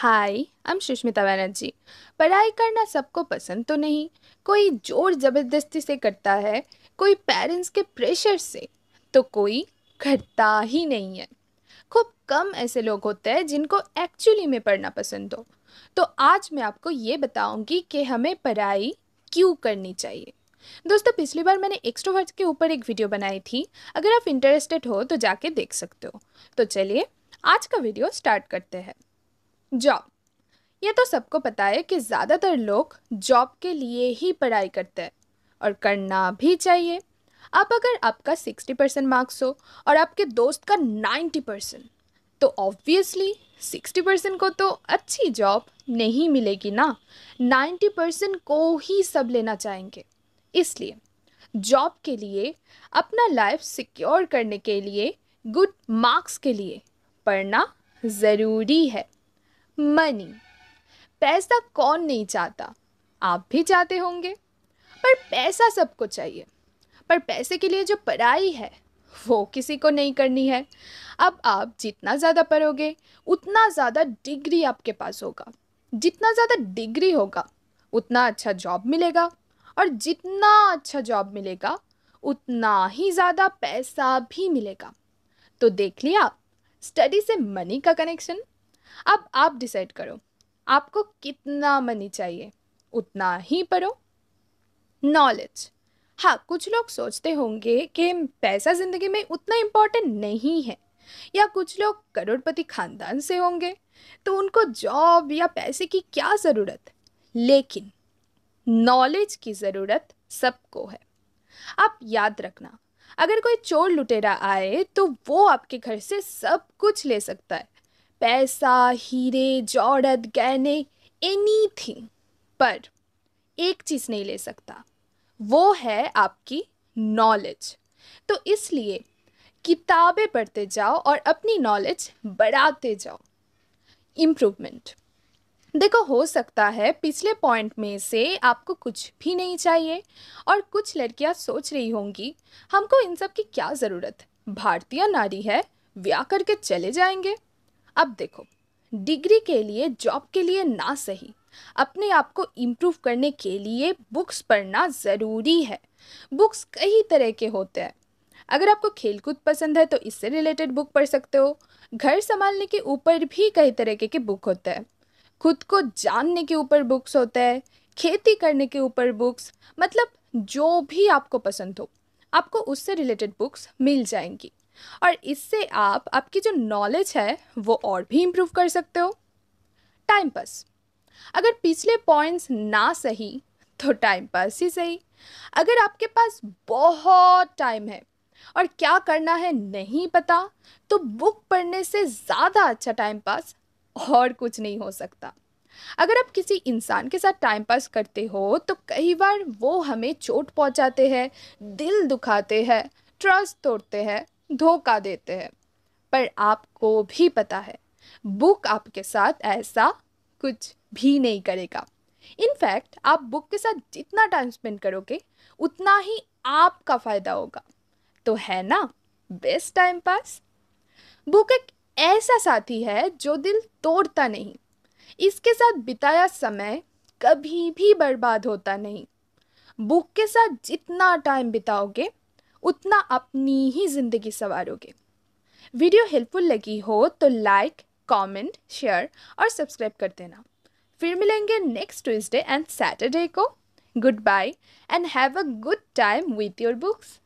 हाय हम सुष्मिता बनर्जी पढ़ाई करना सबको पसंद तो नहीं कोई जोर ज़बरदस्ती से करता है कोई पेरेंट्स के प्रेशर से तो कोई करता ही नहीं है खूब कम ऐसे लोग होते हैं जिनको एक्चुअली में पढ़ना पसंद हो तो आज मैं आपको ये बताऊंगी कि हमें पढ़ाई क्यों करनी चाहिए दोस्तों पिछली बार मैंने एक्स्ट्रोवर्ट्स के ऊपर एक वीडियो बनाई थी अगर आप इंटरेस्टेड हो तो जाके देख सकते हो तो चलिए आज का वीडियो स्टार्ट करते हैं जॉब ये तो सबको पता है कि ज़्यादातर लोग जॉब के लिए ही पढ़ाई करते हैं और करना भी चाहिए आप अगर आपका सिक्सटी परसेंट मार्क्स हो और आपके दोस्त का नाइन्टी परसेंट तो ऑब्वियसली सिक्सटी परसेंट को तो अच्छी जॉब नहीं मिलेगी ना नाइन्टी परसेंट को ही सब लेना चाहेंगे इसलिए जॉब के लिए अपना लाइफ सिक्योर करने के लिए गुड मार्क्स के लिए पढ़ना ज़रूरी है मनी पैसा कौन नहीं चाहता आप भी चाहते होंगे पर पैसा सबको चाहिए पर पैसे के लिए जो पढ़ाई है वो किसी को नहीं करनी है अब आप जितना ज़्यादा पढ़ोगे उतना ज़्यादा डिग्री आपके पास होगा जितना ज़्यादा डिग्री होगा उतना अच्छा जॉब मिलेगा और जितना अच्छा जॉब मिलेगा उतना ही ज़्यादा पैसा भी मिलेगा तो देख लिया स्टडी से मनी का कनेक्शन अब आप डिसाइड करो आपको कितना मनी चाहिए उतना ही पढ़ो नॉलेज हाँ कुछ लोग सोचते होंगे कि पैसा ज़िंदगी में उतना इम्पोर्टेंट नहीं है या कुछ लोग करोड़पति खानदान से होंगे तो उनको जॉब या पैसे की क्या ज़रूरत लेकिन नॉलेज की ज़रूरत सबको है आप याद रखना अगर कोई चोर लुटेरा आए तो वो आपके घर से सब कुछ ले सकता है पैसा हीरे जौहरत गहने एनी थिंग पर एक चीज़ नहीं ले सकता वो है आपकी नॉलेज तो इसलिए किताबें पढ़ते जाओ और अपनी नॉलेज बढ़ाते जाओ इम्प्रूवमेंट देखो हो सकता है पिछले पॉइंट में से आपको कुछ भी नहीं चाहिए और कुछ लड़कियां सोच रही होंगी हमको इन सब की क्या ज़रूरत भारतीय नारी है व्याह करके चले जाएंगे अब देखो डिग्री के लिए जॉब के लिए ना सही अपने आप को इम्प्रूव करने के लिए बुक्स पढ़ना ज़रूरी है बुक्स कई तरह के होते हैं अगर आपको खेलकूद पसंद है तो इससे रिलेटेड बुक पढ़ सकते हो घर संभालने के ऊपर भी कई के, के बुक होते हैं खुद को जानने के ऊपर बुक्स होते हैं खेती करने के ऊपर बुक्स मतलब जो भी आपको पसंद हो आपको उससे रिलेटेड बुक्स मिल जाएंगी और इससे आप आपकी जो नॉलेज है वो और भी इम्प्रूव कर सकते हो टाइम पास अगर पिछले पॉइंट्स ना सही तो टाइम पास ही सही अगर आपके पास बहुत टाइम है और क्या करना है नहीं पता तो बुक पढ़ने से ज़्यादा अच्छा टाइम पास और कुछ नहीं हो सकता अगर आप किसी इंसान के साथ टाइम पास करते हो तो कई बार वो हमें चोट पहुंचाते हैं दिल दुखाते हैं ट्रस्ट तोड़ते हैं धोखा देते हैं पर आपको भी पता है बुक आपके साथ ऐसा कुछ भी नहीं करेगा इनफैक्ट आप बुक के साथ जितना टाइम स्पेंड करोगे उतना ही आपका फ़ायदा होगा तो है ना बेस्ट टाइम पास बुक एक ऐसा साथी है जो दिल तोड़ता नहीं इसके साथ बिताया समय कभी भी बर्बाद होता नहीं बुक के साथ जितना टाइम बिताओगे उतना अपनी ही ज़िंदगी संवारोगे वीडियो हेल्पफुल लगी हो तो लाइक कमेंट, शेयर और सब्सक्राइब कर देना फिर मिलेंगे नेक्स्ट ट्यूसडे एंड सैटरडे को goodbye and have a good time with your books